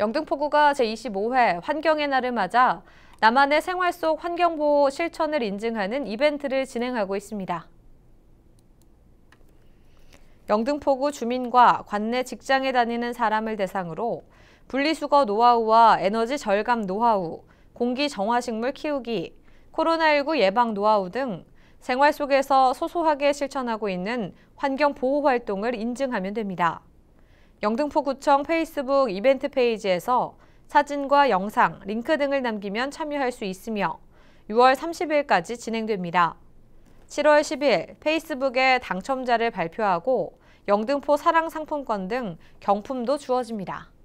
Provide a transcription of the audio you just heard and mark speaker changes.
Speaker 1: 영등포구가 제25회 환경의 날을 맞아 남한의 생활 속 환경보호 실천을 인증하는 이벤트를 진행하고 있습니다. 영등포구 주민과 관내 직장에 다니는 사람을 대상으로 분리수거 노하우와 에너지 절감 노하우, 공기 정화식물 키우기, 코로나19 예방 노하우 등 생활 속에서 소소하게 실천하고 있는 환경 보호 활동을 인증하면 됩니다. 영등포구청 페이스북 이벤트 페이지에서 사진과 영상, 링크 등을 남기면 참여할 수 있으며 6월 30일까지 진행됩니다. 7월 10일 페이스북에 당첨자를 발표하고 영등포 사랑상품권 등 경품도 주어집니다.